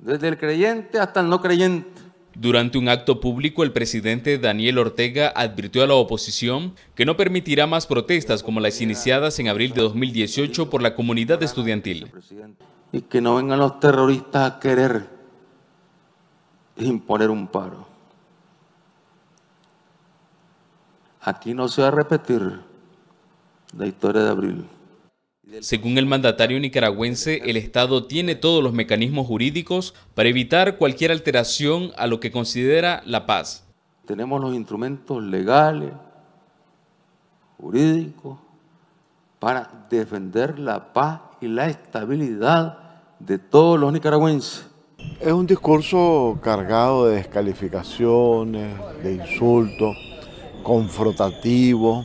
desde el creyente hasta el no creyente. Durante un acto público, el presidente Daniel Ortega advirtió a la oposición que no permitirá más protestas como las iniciadas en abril de 2018 por la comunidad estudiantil. Y que no vengan los terroristas a querer imponer un paro. Aquí no se va a repetir la historia de abril. Según el mandatario nicaragüense, el Estado tiene todos los mecanismos jurídicos para evitar cualquier alteración a lo que considera la paz. Tenemos los instrumentos legales, jurídicos, para defender la paz y la estabilidad de todos los nicaragüenses. Es un discurso cargado de descalificaciones, de insultos, confrontativo.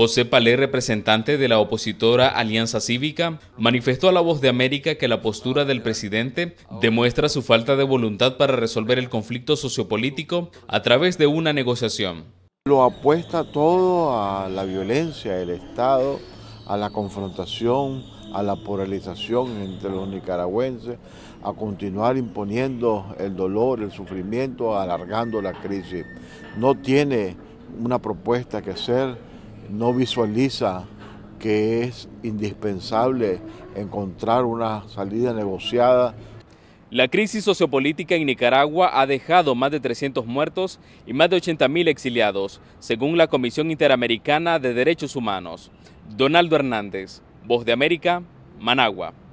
José Palé, representante de la opositora Alianza Cívica, manifestó a La Voz de América que la postura del presidente demuestra su falta de voluntad para resolver el conflicto sociopolítico a través de una negociación. Lo apuesta todo a la violencia del Estado, a la confrontación, a la polarización entre los nicaragüenses, a continuar imponiendo el dolor, el sufrimiento, alargando la crisis. No tiene una propuesta que hacer no visualiza que es indispensable encontrar una salida negociada. La crisis sociopolítica en Nicaragua ha dejado más de 300 muertos y más de 80.000 exiliados, según la Comisión Interamericana de Derechos Humanos. Donaldo Hernández, Voz de América, Managua.